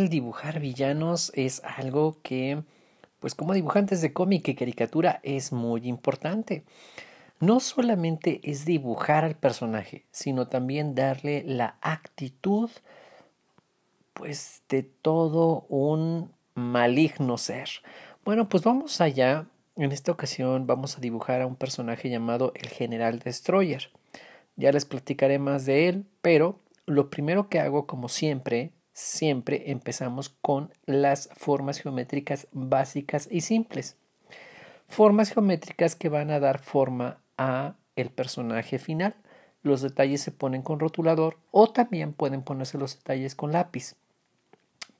el dibujar villanos es algo que, pues como dibujantes de cómic y caricatura, es muy importante. No solamente es dibujar al personaje, sino también darle la actitud, pues, de todo un maligno ser. Bueno, pues vamos allá. En esta ocasión vamos a dibujar a un personaje llamado el General Destroyer. Ya les platicaré más de él, pero lo primero que hago, como siempre, siempre empezamos con las formas geométricas básicas y simples. Formas geométricas que van a dar forma a el personaje final. Los detalles se ponen con rotulador o también pueden ponerse los detalles con lápiz.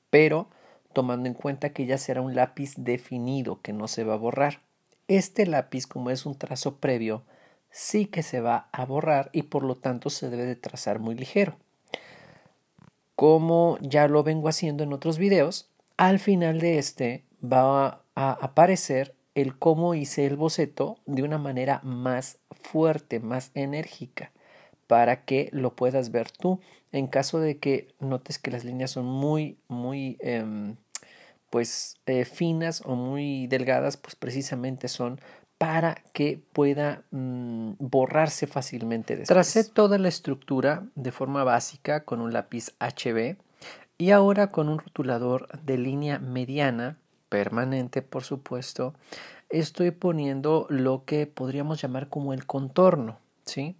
Pero tomando en cuenta que ya será un lápiz definido que no se va a borrar. Este lápiz, como es un trazo previo, sí que se va a borrar y por lo tanto se debe de trazar muy ligero como ya lo vengo haciendo en otros videos, al final de este va a aparecer el cómo hice el boceto de una manera más fuerte, más enérgica, para que lo puedas ver tú. En caso de que notes que las líneas son muy, muy, em, pues, eh, finas o muy delgadas, pues precisamente son para que pueda mm, borrarse fácilmente después. Tracé toda la estructura de forma básica con un lápiz HB y ahora con un rotulador de línea mediana, permanente por supuesto, estoy poniendo lo que podríamos llamar como el contorno, ¿sí?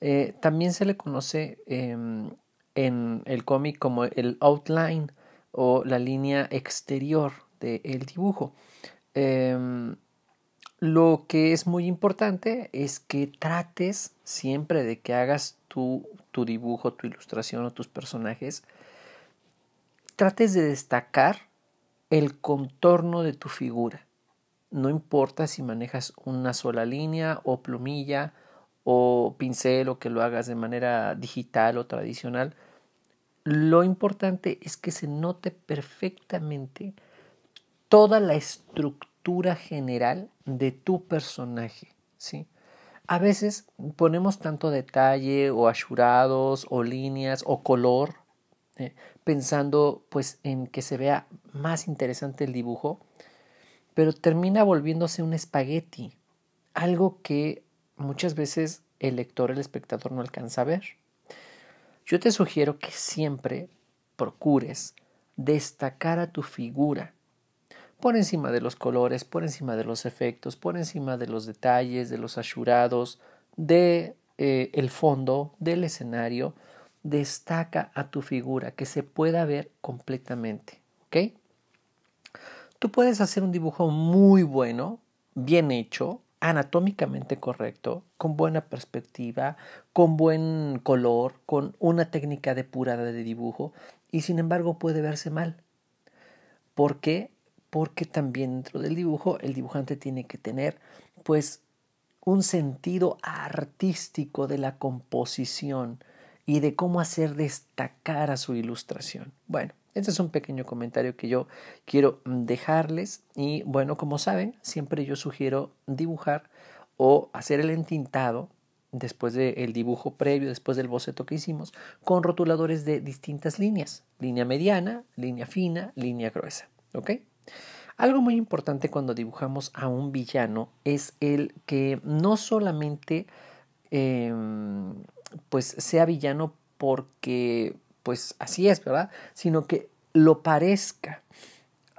Eh, también se le conoce em, en el cómic como el outline o la línea exterior del dibujo. Em, lo que es muy importante es que trates siempre de que hagas tu, tu dibujo, tu ilustración o tus personajes, trates de destacar el contorno de tu figura. No importa si manejas una sola línea o plumilla o pincel o que lo hagas de manera digital o tradicional. Lo importante es que se note perfectamente toda la estructura general de tu personaje, ¿sí? A veces ponemos tanto detalle o asurados o líneas o color ¿eh? pensando pues en que se vea más interesante el dibujo, pero termina volviéndose un espagueti, algo que muchas veces el lector, el espectador no alcanza a ver. Yo te sugiero que siempre procures destacar a tu figura por encima de los colores, por encima de los efectos, por encima de los detalles, de los asurados, de eh, el fondo, del escenario, destaca a tu figura, que se pueda ver completamente, ¿ok? Tú puedes hacer un dibujo muy bueno, bien hecho, anatómicamente correcto, con buena perspectiva, con buen color, con una técnica depurada de dibujo, y sin embargo puede verse mal. ¿Por qué? porque también dentro del dibujo el dibujante tiene que tener pues un sentido artístico de la composición y de cómo hacer destacar a su ilustración. Bueno, este es un pequeño comentario que yo quiero dejarles y bueno, como saben, siempre yo sugiero dibujar o hacer el entintado después del dibujo previo, después del boceto que hicimos, con rotuladores de distintas líneas, línea mediana, línea fina, línea gruesa, ¿ok? Algo muy importante cuando dibujamos a un villano es el que no solamente em, pues sea villano porque pues así es, ¿verdad? Sino que lo parezca.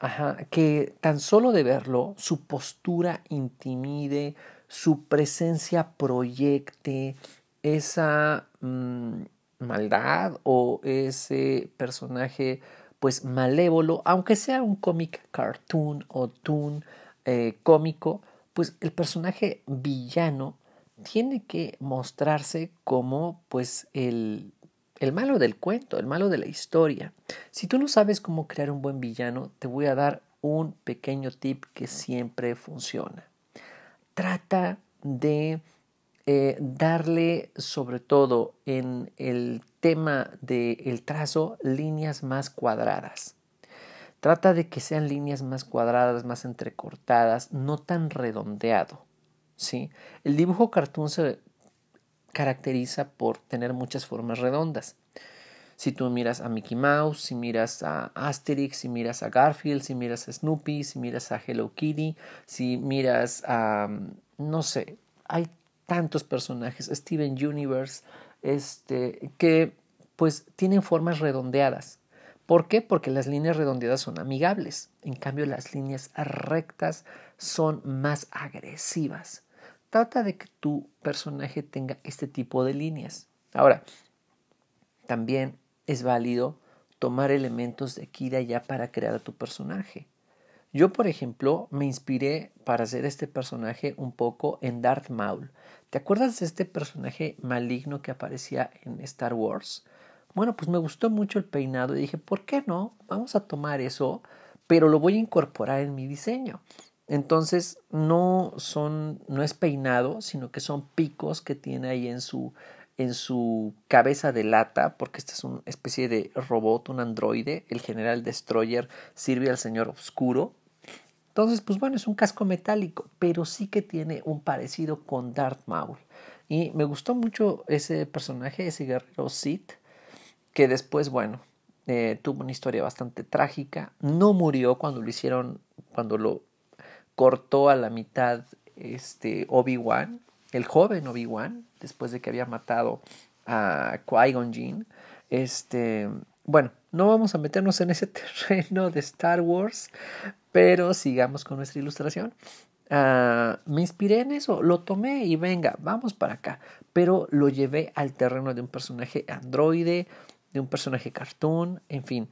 Ajá, que tan solo de verlo su postura intimide, su presencia proyecte esa mm, maldad o ese personaje pues malévolo, aunque sea un cómic cartoon o toon eh, cómico, pues el personaje villano tiene que mostrarse como pues el, el malo del cuento, el malo de la historia. Si tú no sabes cómo crear un buen villano, te voy a dar un pequeño tip que siempre funciona. Trata de eh, darle sobre todo en el tema del el trazo líneas más cuadradas. Trata de que sean líneas más cuadradas, más entrecortadas, no tan redondeado. ¿sí? El dibujo cartoon se caracteriza por tener muchas formas redondas. Si tú miras a Mickey Mouse, si miras a Asterix, si miras a Garfield, si miras a Snoopy, si miras a Hello Kitty, si miras a, no sé, hay tantos personajes, Steven Universe, este, que pues tienen formas redondeadas. ¿Por qué? Porque las líneas redondeadas son amigables, en cambio las líneas rectas son más agresivas. Trata de que tu personaje tenga este tipo de líneas. Ahora, también es válido tomar elementos de aquí y de allá para crear a tu personaje. Yo, por ejemplo, me inspiré para hacer este personaje un poco en Darth Maul. ¿Te acuerdas de este personaje maligno que aparecía en Star Wars? Bueno, pues me gustó mucho el peinado y dije, ¿por qué no? Vamos a tomar eso, pero lo voy a incorporar en mi diseño. Entonces, no son no es peinado, sino que son picos que tiene ahí en su en su cabeza de lata, porque este es una especie de robot, un androide, el general Destroyer sirve al señor Oscuro, entonces, pues bueno, es un casco metálico, pero sí que tiene un parecido con Darth Maul. Y me gustó mucho ese personaje, ese guerrero Sith, que después, bueno, eh, tuvo una historia bastante trágica. No murió cuando lo hicieron, cuando lo cortó a la mitad este Obi-Wan, el joven Obi-Wan, después de que había matado a Qui-Gon Jinn. Este, bueno, no vamos a meternos en ese terreno de Star Wars, pero sigamos con nuestra ilustración. Ah, me inspiré en eso, lo tomé y venga, vamos para acá. Pero lo llevé al terreno de un personaje androide, de un personaje cartoon, en fin.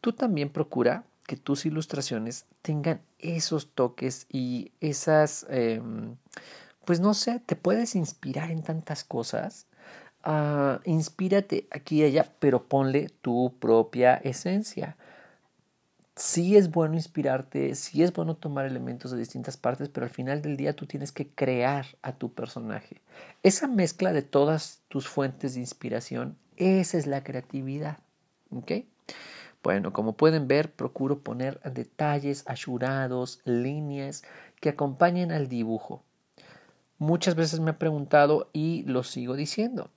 Tú también procura que tus ilustraciones tengan esos toques y esas, em, pues no sé, te puedes inspirar en tantas cosas Ah, inspírate aquí y allá, pero ponle tu propia esencia. Sí es bueno inspirarte, sí es bueno tomar elementos de distintas partes, pero al final del día tú tienes que crear a tu personaje. Esa mezcla de todas tus fuentes de inspiración, esa es la creatividad. Bueno, como pueden ver, procuro poner detalles asurados, líneas que acompañen al dibujo. Muchas veces me ha preguntado y lo sigo diciendo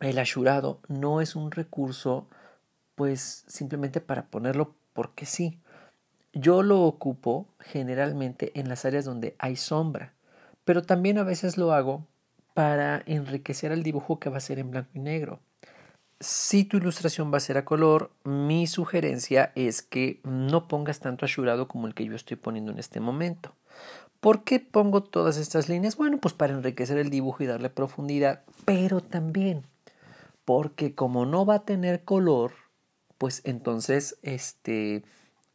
el asurado no es un recurso pues simplemente para ponerlo porque sí. Yo lo ocupo generalmente en las áreas donde hay sombra, pero también a veces lo hago para enriquecer el dibujo que va a ser en blanco y negro. Si tu ilustración va a ser a color, mi sugerencia es que no pongas tanto ashurado como el que yo estoy poniendo en este momento. ¿Por qué pongo todas estas líneas? Bueno, pues para enriquecer el dibujo y darle profundidad, pero también porque como no va a tener color, pues entonces este,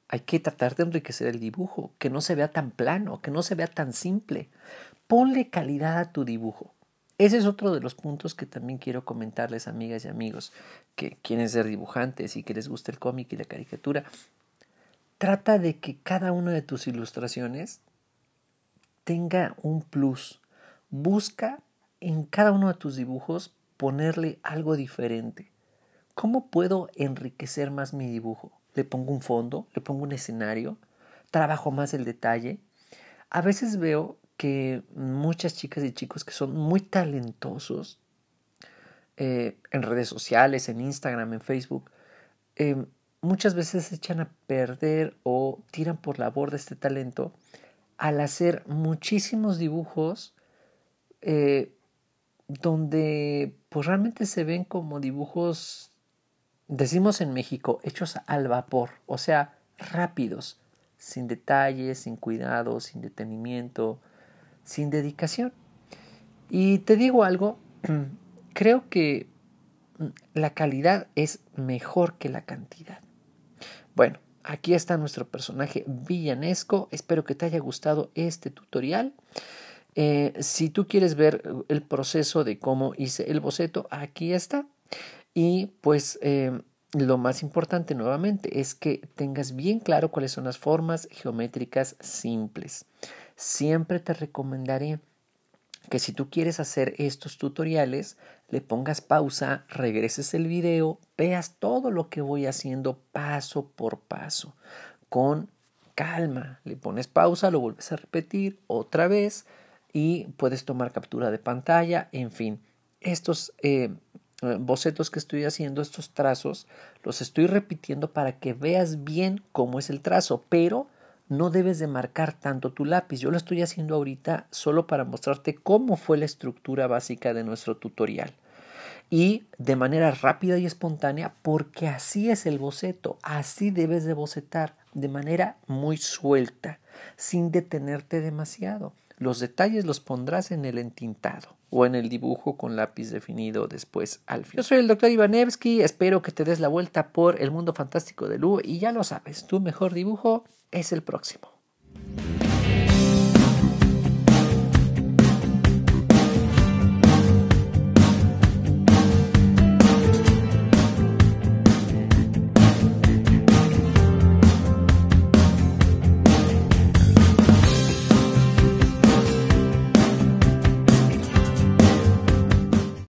hay que tratar de enriquecer el dibujo, que no se vea tan plano, que no se vea tan simple. Ponle calidad a tu dibujo. Ese es otro de los puntos que también quiero comentarles, amigas y amigos, que quieren ser dibujantes y que les gusta el cómic y la caricatura. Trata de que cada una de tus ilustraciones tenga un plus. Busca en cada uno de tus dibujos ponerle algo diferente. ¿Cómo puedo enriquecer más mi dibujo? Le pongo un fondo, le pongo un escenario, trabajo más el detalle. A veces veo que muchas chicas y chicos que son muy talentosos eh, en redes sociales, en Instagram, en Facebook, em, muchas veces se echan a perder o tiran por la borda este talento al hacer muchísimos dibujos eh, donde pues realmente se ven como dibujos, decimos en México, hechos al vapor, o sea, rápidos, sin detalles, sin cuidado, sin detenimiento, sin dedicación. Y te digo algo, creo que mm, la calidad es mejor que la cantidad. Bueno, aquí está nuestro personaje villanesco. Espero que te haya gustado este tutorial. Eh, si tú quieres ver uh, el proceso de cómo hice el boceto, aquí está. Y pues eh, lo más importante nuevamente es que tengas bien claro cuáles son las formas geométricas simples. Siempre te recomendaré que si tú quieres hacer estos tutoriales, le pongas pausa, regreses el video, veas todo lo que voy haciendo paso por paso, con calma, le pones pausa, lo vuelves a repetir otra vez y puedes tomar captura de pantalla, en fin, estos eh, bocetos que estoy haciendo, estos trazos, los estoy repitiendo para que veas bien cómo es el trazo, pero no debes de marcar tanto tu lápiz. Yo lo estoy haciendo ahorita solo para mostrarte cómo fue la estructura básica de nuestro tutorial. Y de manera rápida y espontánea, porque así es el boceto, así debes de bocetar, de manera muy suelta, sin detenerte demasiado. Los detalles los pondrás en el entintado o en el dibujo con lápiz definido después al final. Yo soy el doctor Ivanevsky, espero que te des la vuelta por el mundo fantástico de Lu y ya lo sabes, tu mejor dibujo es el próximo.